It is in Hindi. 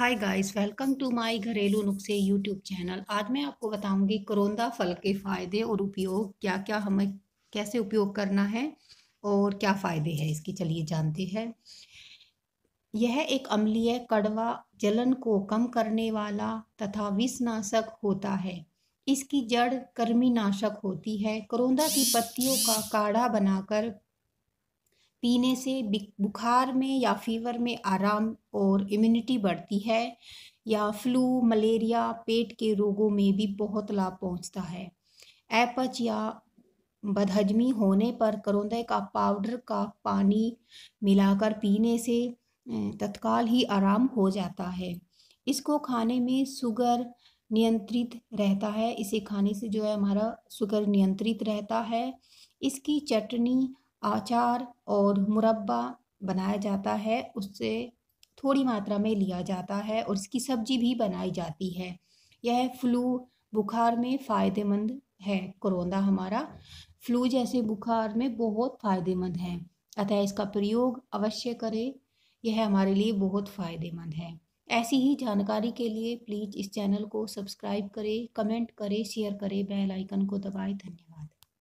hi guys welcome to my घरेलू नुस्खे यूट्यूब चैनल आज मैं आपको बताऊंगी करोंदा फल के फ़ायदे और उपयोग क्या क्या हमें कैसे उपयोग करना है और क्या फ़ायदे हैं इसकी चलिए जानते हैं यह एक अम्लीय कड़वा जलन को कम करने वाला तथा विषनाशक होता है इसकी जड़ कर्मीनाशक होती है करौंदा की पत्तियों का काढ़ा बनाकर पीने से बुखार में या फीवर में आराम और इम्यूनिटी बढ़ती है या फ्लू मलेरिया पेट के रोगों में भी बहुत लाभ पहुंचता है ऐपच या बदहजमी होने पर करौंदे का पाउडर का पानी मिलाकर पीने से तत्काल ही आराम हो जाता है इसको खाने में शुगर नियंत्रित रहता है इसे खाने से जो है हमारा शुगर नियंत्रित रहता है इसकी चटनी आचार और मुरब्बा बनाया जाता है उससे थोड़ी मात्रा में लिया जाता है और इसकी सब्जी भी बनाई जाती है यह फ्लू बुखार में फ़ायदेमंद है कोरोना हमारा फ्लू जैसे बुखार में बहुत फ़ायदेमंद है अतः इसका प्रयोग अवश्य करें यह हमारे लिए बहुत फ़ायदेमंद है ऐसी ही जानकारी के लिए प्लीज़ इस चैनल को सब्सक्राइब करें कमेंट करें शेयर करें बेल आइकन को दबाएं धन्यवाद